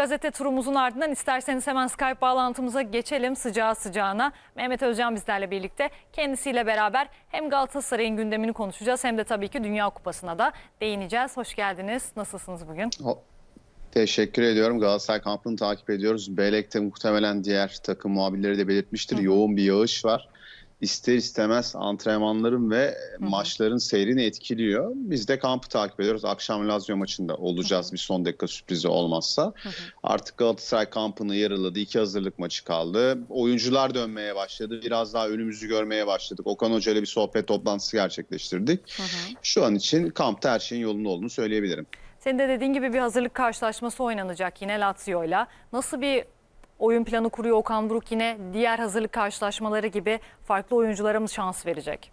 gazete turumuzun ardından isterseniz hemen Skype bağlantımıza geçelim sıcağı sıcağına. Mehmet Özcan bizlerle birlikte kendisiyle beraber hem Galatasaray'ın gündemini konuşacağız hem de tabii ki Dünya Kupası'na da değineceğiz. Hoş geldiniz. Nasılsınız bugün? Teşekkür ediyorum. Galatasaray kampını takip ediyoruz. Belek'te muhtemelen diğer takım muhabirleri de belirtmiştir. Hı hı. Yoğun bir yağış var ister istemez antrenmanların ve Hı-hı. maçların seyrini etkiliyor. Biz de kampı takip ediyoruz. Akşam Lazio maçında olacağız Hı-hı. bir son dakika sürprizi olmazsa. Hı-hı. Artık Galatasaray kampını yarıladı. İki hazırlık maçı kaldı. Oyuncular dönmeye başladı. Biraz daha önümüzü görmeye başladık. Okan Hoca ile bir sohbet toplantısı gerçekleştirdik. Hı-hı. Şu an için kampta her şeyin yolunda olduğunu söyleyebilirim. Senin de dediğin gibi bir hazırlık karşılaşması oynanacak yine Lazio'yla. Nasıl bir oyun planı kuruyor Okan Buruk yine diğer hazırlık karşılaşmaları gibi farklı oyunculara mı şans verecek.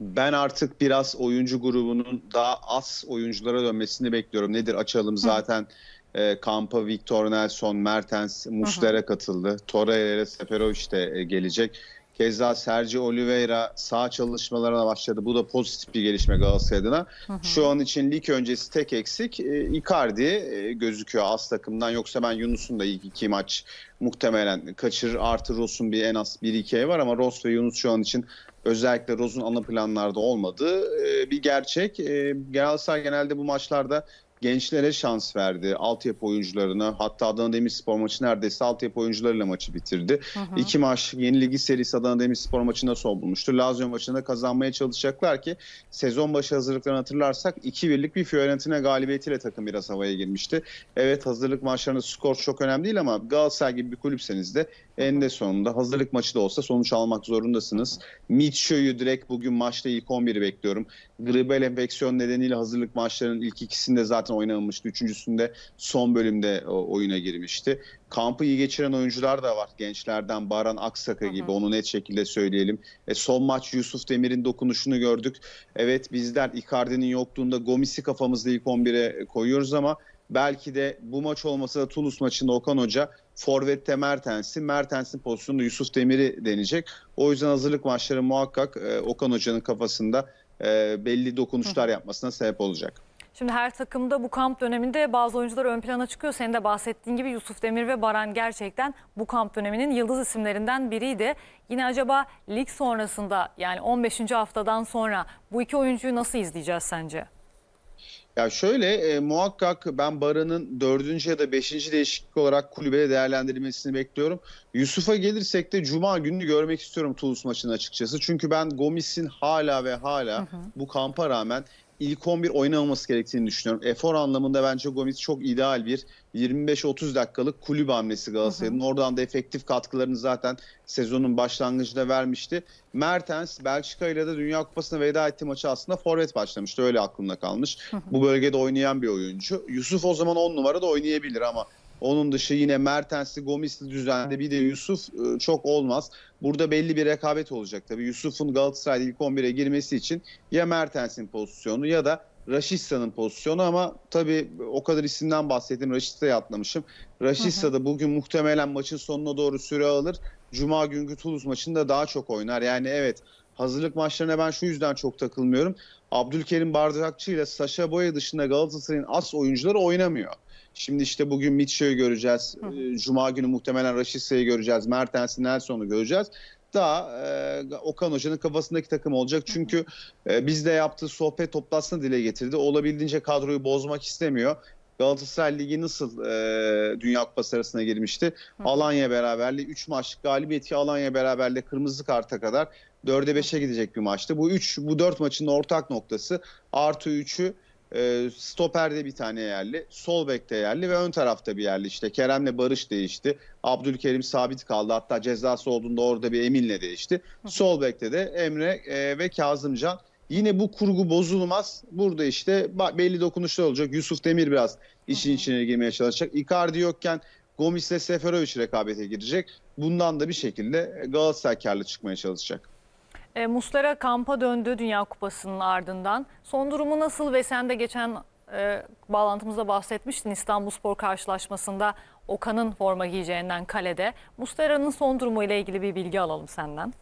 Ben artık biraz oyuncu grubunun daha az oyunculara dönmesini bekliyorum. Nedir açalım zaten e, kampa Victor Nelson, Mertens, Muslera katıldı. Torreira, Seferovic de e, gelecek. Keza Sergio Oliveira sağ çalışmalarına başladı. Bu da pozitif bir gelişme Galatasaray adına. Hı hı. Şu an için lig öncesi tek eksik e, Icardi e, gözüküyor az takımdan. Yoksa ben Yunus'un da ilk iki maç muhtemelen kaçırır. Artı Ros'un bir en az 1-2'ye var ama Ros ve Yunus şu an için özellikle Roz'un ana planlarda olmadığı e, bir gerçek. E, Galatasaray genelde bu maçlarda gençlere şans verdi. Altyapı oyuncularına hatta Adana Demirspor maçı neredeyse altyapı oyuncularıyla maçı bitirdi. Hı hı. İki maç yeni ligi serisi Adana Demirspor maçında son bulmuştu. Lazio maçında kazanmaya çalışacaklar ki sezon başı hazırlıklarını hatırlarsak iki birlik bir Fiorentina galibiyetiyle takım biraz havaya girmişti. Evet hazırlık maçlarında skor çok önemli değil ama Galatasaray gibi bir kulüpseniz de eninde sonunda hazırlık maçı da olsa sonuç almak zorundasınız. Mitcho'yu direkt bugün maçta ilk 11'i bekliyorum gribel enfeksiyon nedeniyle hazırlık maçlarının ilk ikisinde zaten oynanmıştı. Üçüncüsünde son bölümde oyuna girmişti. Kampı iyi geçiren oyuncular da var. Gençlerden Baran Aksaka gibi hı onu net şekilde söyleyelim. E, son maç Yusuf Demir'in dokunuşunu gördük. Evet bizler Icardi'nin yoktuğunda Gomis'i kafamızda ilk 11'e koyuyoruz ama belki de bu maç olmasa da Tulus maçında Okan Hoca Forvet'te Mertens'i, Mertens'in pozisyonunda Yusuf Demir'i deneyecek. O yüzden hazırlık maçları muhakkak e, Okan Hoca'nın kafasında e, belli dokunuşlar yapmasına sebep olacak. Şimdi her takımda bu kamp döneminde bazı oyuncular ön plana çıkıyor. Senin de bahsettiğin gibi Yusuf Demir ve Baran gerçekten bu kamp döneminin yıldız isimlerinden biriydi. Yine acaba lig sonrasında yani 15. haftadan sonra bu iki oyuncuyu nasıl izleyeceğiz sence? Ya şöyle e, muhakkak ben Baran'ın dördüncü ya da beşinci değişiklik olarak kulübede değerlendirilmesini bekliyorum. Yusuf'a gelirsek de Cuma günü görmek istiyorum Toulouse maçını açıkçası. Çünkü ben Gomis'in hala ve hala hı hı. bu kampa rağmen ilk 11 oynamaması gerektiğini düşünüyorum. Efor anlamında bence Gomis çok ideal bir 25-30 dakikalık kulüp hamlesi Galatasaray'ın. Oradan da efektif katkılarını zaten sezonun başlangıcında vermişti. Mertens Belçika ile de Dünya Kupası'na veda etti maçı aslında forvet başlamıştı. Öyle aklımda kalmış. Hı hı. Bu bölgede oynayan bir oyuncu. Yusuf o zaman 10 numarada oynayabilir ama onun dışı yine Mertensli, Gomisli düzende bir de Yusuf e, çok olmaz. Burada belli bir rekabet olacak tabii. Yusuf'un Galatasaray'da ilk 11'e girmesi için ya Mertens'in pozisyonu ya da Raşista'nın pozisyonu ama tabii o kadar isimden bahsettim. Raşista'ya atlamışım. Raşista da bugün muhtemelen maçın sonuna doğru süre alır. Cuma günkü Toulouse maçında daha çok oynar. Yani evet hazırlık maçlarına ben şu yüzden çok takılmıyorum. Abdülkerim Bardakçı ile Sasha Boya dışında Galatasaray'ın as oyuncuları oynamıyor. Şimdi işte bugün Mitchell'ı göreceğiz. Hı. Ee, Cuma günü muhtemelen Raşise'yi göreceğiz. Mertens'i, Nelson'u göreceğiz daha e, Okan Hoca'nın kafasındaki takım olacak. Çünkü e, bizde yaptığı sohbet toplantısını dile getirdi. Olabildiğince kadroyu bozmak istemiyor. Galatasaray Ligi nasıl e, Dünya Kupası arasına girmişti? Hı. Alanya beraberliği 3 maçlık galibiyeti Alanya beraberliği kırmızı karta kadar 4'e 5'e gidecek bir maçtı. Bu 3 bu 4 maçın ortak noktası artı 3'ü e, stoperde bir tane yerli, sol bekte yerli ve ön tarafta bir yerli. işte. Kerem'le Barış değişti. Abdülkerim sabit kaldı. Hatta cezası olduğunda orada bir Emin'le değişti. Hı. Sol bekte de Emre e, ve Kazımcan. Yine bu kurgu bozulmaz. Burada işte belli dokunuşlar olacak. Yusuf Demir biraz işin içine girmeye çalışacak. Icardi yokken Gomis'le Seferovic rekabete girecek. Bundan da bir şekilde e, Galatasaray karlı çıkmaya çalışacak. E, Muslera kampa döndü Dünya Kupası'nın ardından. Son durumu nasıl ve sen de geçen e, bağlantımızda bahsetmiştin İstanbul Spor karşılaşmasında Okan'ın forma giyeceğinden kalede. Muslera'nın son durumu ile ilgili bir bilgi alalım senden.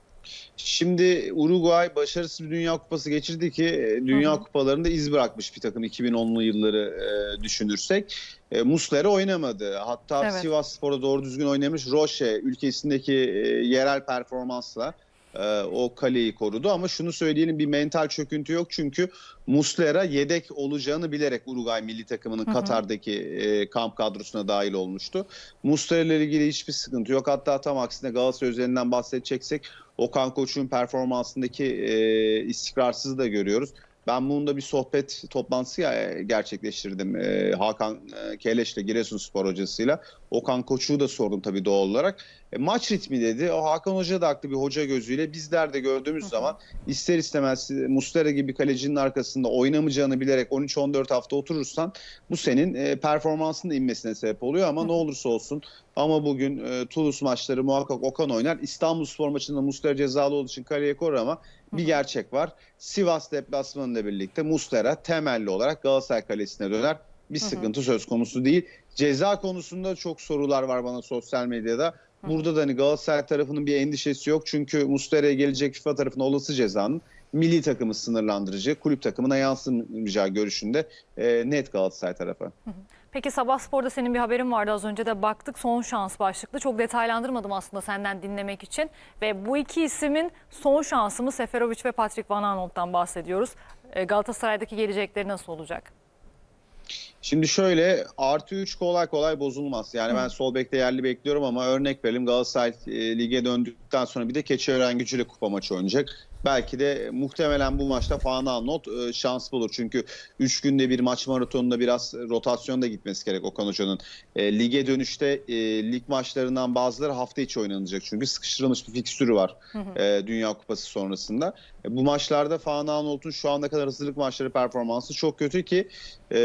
Şimdi Uruguay başarısız bir Dünya Kupası geçirdi ki e, Dünya hı hı. Kupalarında iz bırakmış bir takım 2010'lu yılları e, düşünürsek. E, Muslera oynamadı. Hatta evet. Sivas Spor'a doğru düzgün oynamış Roche ülkesindeki e, yerel performansla e, o kaleyi korudu ama şunu söyleyelim bir mental çöküntü yok çünkü Muslera yedek olacağını bilerek Uruguay milli takımının hı hı. Katar'daki e, kamp kadrosuna dahil olmuştu. Muslera ile ilgili hiçbir sıkıntı yok hatta tam aksine Galatasaray üzerinden bahsedeceksek Okan Koç'un performansındaki e, istikrarsızı da görüyoruz. Ben bununla bir sohbet toplantısı e, gerçekleştirdim. E, Hakan e, Keleş'le Giresun Spor hocasıyla. Okan Koç'u da sordum tabii doğal olarak. maç ritmi dedi. O Hakan Hoca da haklı bir hoca gözüyle. Bizler de gördüğümüz zaman ister istemez Mustera gibi kalecinin arkasında oynamayacağını bilerek 13-14 hafta oturursan bu senin performansının inmesine sebep oluyor ama ne olursa olsun ama bugün Toulouse maçları muhakkak Okan oynar. İstanbul Spor maçında Mustera cezalı olduğu için kaleye korur ama bir gerçek var. Sivas deplasmanıyla birlikte Mustera temelli olarak Galatasaray Kalesi'ne döner. Bir sıkıntı söz konusu değil. Ceza konusunda çok sorular var bana sosyal medyada. Burada da hani Galatasaray tarafının bir endişesi yok. Çünkü Mustera'ya gelecek FIFA tarafına olası cezanın milli takımı sınırlandırıcı, kulüp takımına yansımayacağı görüşünde e, net Galatasaray tarafı. Peki Sabah Spor'da senin bir haberin vardı az önce de baktık son şans başlıklı. Çok detaylandırmadım aslında senden dinlemek için. Ve bu iki isimin son şansı mı Seferovic ve Patrick Van Arnold'dan bahsediyoruz. E, Galatasaray'daki gelecekleri nasıl olacak? Şimdi şöyle artı 3 kolay kolay bozulmaz. Yani Hı. ben sol bekte yerli bekliyorum ama örnek verelim Galatasaray e, lige döndükten sonra bir de keçi Keçiören gücüyle kupa maçı oynayacak belki de muhtemelen bu maçta Fana Not e, şans bulur. Çünkü 3 günde bir maç maratonunda biraz rotasyon da gitmesi gerek Okan Hoca'nın. E, lige dönüşte e, lig maçlarından bazıları hafta içi oynanacak. Çünkü sıkıştırılmış bir fikstürü var E, Dünya Kupası sonrasında. E, bu maçlarda Fana Not'un şu ana kadar hazırlık maçları performansı çok kötü ki e,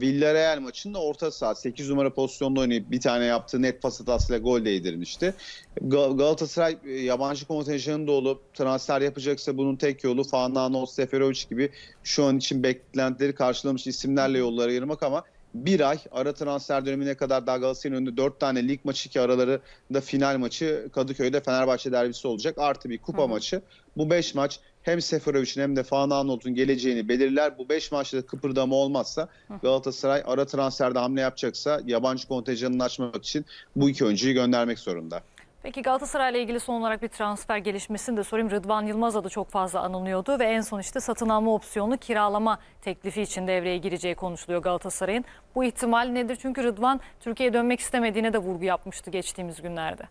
Villarreal maçında orta saat 8 numara pozisyonda oynayıp bir tane yaptığı net pas hatasıyla gol değdirmişti. Galatasaray e, yabancı yabancı da olup transfer yapacak olacaksa bunun tek yolu Fanano Seferovic gibi şu an için beklentileri karşılamış isimlerle yollara ayırmak ama bir ay ara transfer dönemine kadar daha Galatasaray'ın önünde dört tane lig maçı ki araları da final maçı Kadıköy'de Fenerbahçe derbisi olacak. Artı bir kupa Hı. maçı. Bu beş maç hem Seferovic'in hem de Fana Anolt'un geleceğini belirler. Bu beş maçta kıpırdama olmazsa Galatasaray ara transferde hamle yapacaksa yabancı kontenjanını açmak için bu iki oyuncuyu göndermek zorunda. Peki Galatasaray ile ilgili son olarak bir transfer gelişmesini de sorayım. Rıdvan Yılmaz adı çok fazla anılıyordu ve en son işte satın alma opsiyonu kiralama teklifi için devreye gireceği konuşuluyor Galatasaray'ın. Bu ihtimal nedir? Çünkü Rıdvan Türkiye'ye dönmek istemediğine de vurgu yapmıştı geçtiğimiz günlerde.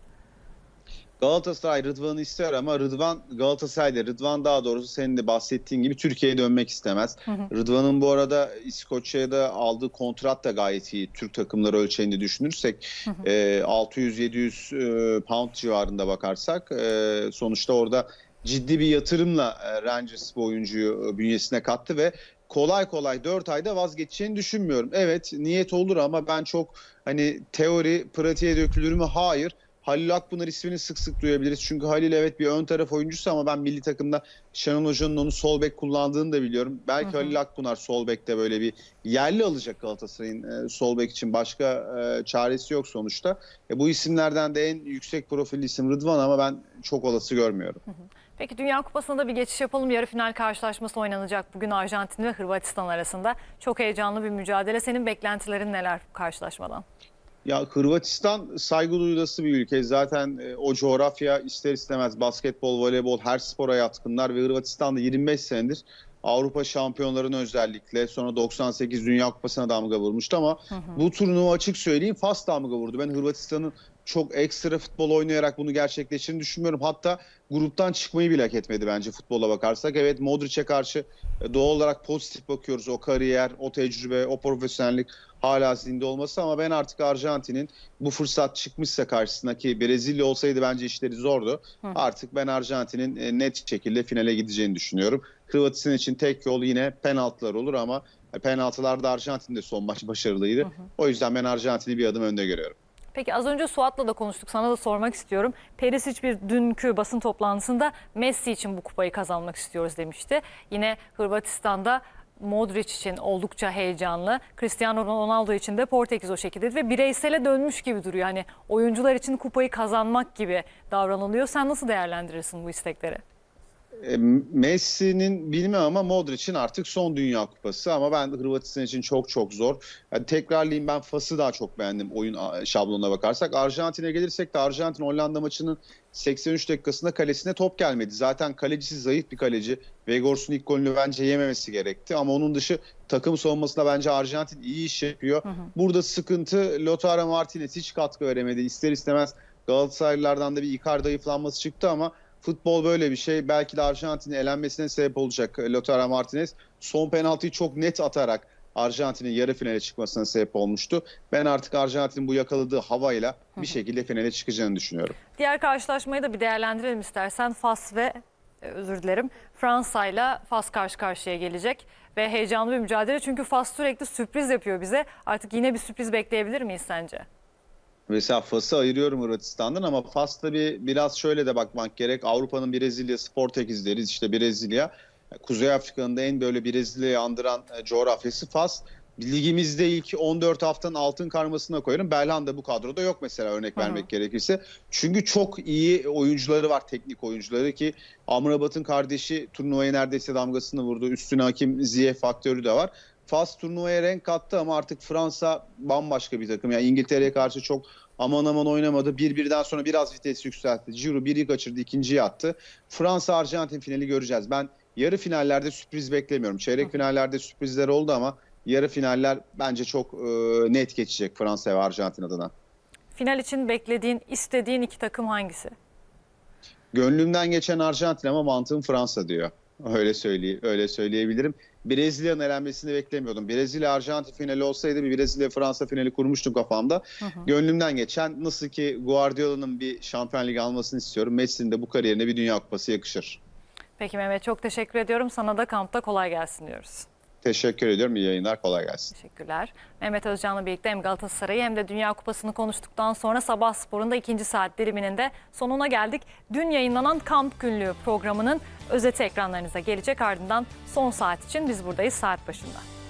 Galatasaray Rıdvan'ı ister ama Rıdvan Galatasaray'da Rıdvan daha doğrusu senin de bahsettiğin gibi Türkiye'ye dönmek istemez. Rıdvan'ın bu arada İskoçya'da aldığı kontrat da gayet iyi. Türk takımları ölçeğinde düşünürsek e, ee, 600-700 e, pound civarında bakarsak e, sonuçta orada ciddi bir yatırımla e, Rangers bu oyuncuyu e, bünyesine kattı ve kolay kolay 4 ayda vazgeçeceğini düşünmüyorum. Evet niyet olur ama ben çok hani teori pratiğe dökülür mü? Hayır. Halil Akpınar ismini sık sık duyabiliriz. Çünkü Halil evet bir ön taraf oyuncusu ama ben milli takımda Şenol Hoca'nın onu sol bek kullandığını da biliyorum. Belki hı hı. Halil Akpınar sol bekte böyle bir yerli alacak Galatasaray'ın e, sol bek için. Başka e, çaresi yok sonuçta. E, bu isimlerden de en yüksek profilli isim Rıdvan ama ben çok olası görmüyorum. Hı hı. Peki Dünya Kupasında da bir geçiş yapalım. Yarı final karşılaşması oynanacak bugün Arjantin ve Hırvatistan arasında. Çok heyecanlı bir mücadele. Senin beklentilerin neler karşılaşmadan? Ya Hırvatistan saygı duyulası bir ülke. Zaten e, o coğrafya ister istemez basketbol, voleybol, her spora yatkınlar ve Hırvatistan'da 25 senedir Avrupa şampiyonlarının özellikle sonra 98 Dünya Kupası'na damga vurmuştu ama hı hı. bu turnuva açık söyleyeyim Fas damga vurdu. Ben Hırvatistan'ın çok ekstra futbol oynayarak bunu gerçekleştirdiğini düşünmüyorum. Hatta gruptan çıkmayı bile hak etmedi bence futbola bakarsak. Evet Modric'e karşı e, doğal olarak pozitif bakıyoruz. O kariyer, o tecrübe, o profesyonellik hala zinde olması ama ben artık Arjantin'in bu fırsat çıkmışsa karşısındaki Brezilya olsaydı bence işleri zordu. Hı. Artık ben Arjantin'in e, net şekilde finale gideceğini düşünüyorum. Hırvatistan için tek yol yine penaltılar olur ama e, penaltılarda Arjantin de son maç başarılıydı. Hı hı. O yüzden ben Arjantin'i bir adım önde görüyorum. Peki az önce Suat'la da konuştuk. Sana da sormak istiyorum. Peris hiçbir dünkü basın toplantısında Messi için bu kupayı kazanmak istiyoruz demişti. Yine Hırvatistan'da Modric için oldukça heyecanlı. Cristiano Ronaldo için de Portekiz o şekilde ve bireysele dönmüş gibi duruyor. Yani oyuncular için kupayı kazanmak gibi davranılıyor. Sen nasıl değerlendirirsin bu istekleri? E, Messi'nin bilmem ama Modric'in artık son Dünya Kupası ama ben Hırvatistan için çok çok zor. Yani tekrarlayayım ben Fas'ı daha çok beğendim oyun şablonuna bakarsak. Arjantin'e gelirsek de Arjantin Hollanda maçının 83 dakikasında kalesine top gelmedi. Zaten kalecisi zayıf bir kaleci. Vegors'un ilk golünü bence yememesi gerekti. Ama onun dışı takım savunmasında bence Arjantin iyi iş yapıyor. Hı hı. Burada sıkıntı Lotaro Martinez hiç katkı veremedi. İster istemez Galatasaraylılardan da bir Icardi ayıflanması çıktı ama Futbol böyle bir şey. Belki de Arjantin'in elenmesine sebep olacak Lautaro Martinez. Son penaltıyı çok net atarak Arjantin'in yarı finale çıkmasına sebep olmuştu. Ben artık Arjantin'in bu yakaladığı havayla bir şekilde finale çıkacağını düşünüyorum. Diğer karşılaşmayı da bir değerlendirelim istersen. Fas ve e, özür dilerim. Fransa ile Fas karşı karşıya gelecek ve heyecanlı bir mücadele çünkü Fas sürekli sürpriz yapıyor bize. Artık yine bir sürpriz bekleyebilir miyiz sence? Mesela Fas'ı ayırıyorum Hırvatistan'dan ama Fas'ta bir biraz şöyle de bakmak gerek. Avrupa'nın Brezilya, Portekiz deriz işte Brezilya. Kuzey Afrika'nın da en böyle Brezilya'yı andıran e, coğrafyası Fas. Ligimizde ilk 14 haftanın altın karmasına koyarım. Belhanda bu kadroda yok mesela örnek vermek Hı. gerekirse. Çünkü çok iyi oyuncuları var teknik oyuncuları ki Amrabat'ın kardeşi turnuvaya neredeyse damgasını vurdu. Üstüne hakim Ziyeh faktörü de var. Fas turnuvaya renk kattı ama artık Fransa bambaşka bir takım. Yani İngiltere'ye karşı çok aman aman oynamadı. Bir birden sonra biraz vites yükseltti. Ciro biri kaçırdı, ikinciyi attı. Fransa Arjantin finali göreceğiz. Ben yarı finallerde sürpriz beklemiyorum. Çeyrek finallerde sürprizler oldu ama yarı finaller bence çok e, net geçecek Fransa ve Arjantin adına. Final için beklediğin, istediğin iki takım hangisi? Gönlümden geçen Arjantin ama mantığım Fransa diyor. Öyle söyleyeyim, öyle söyleyebilirim. Brezilya'nın elenmesini beklemiyordum. Brezilya Arjantin finali olsaydı bir Brezilya Fransa finali kurmuştum kafamda. Hı hı. Gönlümden geçen nasıl ki Guardiola'nın bir Şampiyon Ligi almasını istiyorum. Messi'nin de bu kariyerine bir Dünya Kupası yakışır. Peki Mehmet çok teşekkür ediyorum. Sana da kampta kolay gelsin diyoruz. Teşekkür ediyorum. İyi yayınlar. Kolay gelsin. Teşekkürler. Mehmet Özcan'la birlikte hem Galatasaray'ı hem de Dünya Kupası'nı konuştuktan sonra sabah Spor'un da ikinci saat diliminin de sonuna geldik. Dün yayınlanan kamp günlüğü programının özeti ekranlarınıza gelecek. Ardından son saat için biz buradayız saat başında.